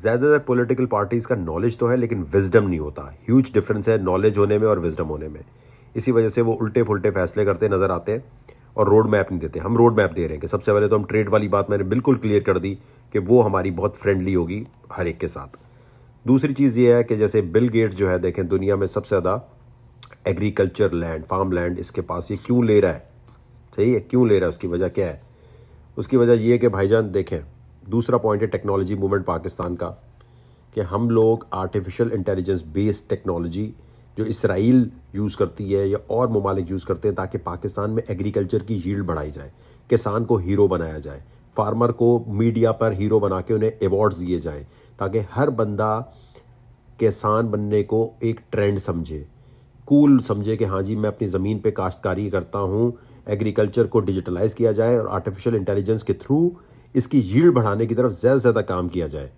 ज़्यादातर political parties का knowledge तो है लेकिन विजडम नहीं होता ह्यूज डिफरेंस है नॉलेज होने में और विजडम होने में इसी वजह से वो उल्टे फुलटे फैसले करते नज़र आते हैं और रोड मैप नहीं देते हम रोड मैप दे रहे हैं कि सबसे पहले तो हम ट्रेड वाली बात मैंने बिल्कुल क्लियर कर दी कि वो हमारी बहुत फ्रेंडली होगी हर एक के साथ दूसरी चीज़ ये है कि जैसे बिल गेट्स जो है देखें दुनिया में सबसे ज़्यादा एग्रीकल्चर लैंड फार्म लैंड इसके पास ये क्यों ले रहा है सही है क्यों ले रहा है उसकी वजह क्या है उसकी वजह ये है कि भाईजान देखें दूसरा पॉइंट है टेक्नोलॉजी मूवमेंट पाकिस्तान का कि हम लोग आर्टिफिशियल इंटेलिजेंस बेस्ड टेक्नोलॉजी जो इसराइल यूज़ करती है या और ममालिक यूज़ करते हैं ताकि पाकिस्तान में एग्रीकल्चर की यील्ड बढ़ाई जाए किसान को हीरो बनाया जाए फार्मर को मीडिया पर हीरो बना के उन्हें अवार्ड्स दिए जाएँ ताकि हर बंदा किसान बनने को एक ट्रेंड समझे कूल समझे कि हाँ जी मैं अपनी ज़मीन पे काश्तकारी करता हूँ एग्रीकल्चर को डिजिटलाइज किया जाए और आर्टिफिशियल इंटेलिजेंस के थ्रू इसकी यील्ड बढ़ाने की तरफ ज़्यादा से ज़्यादा काम किया जाए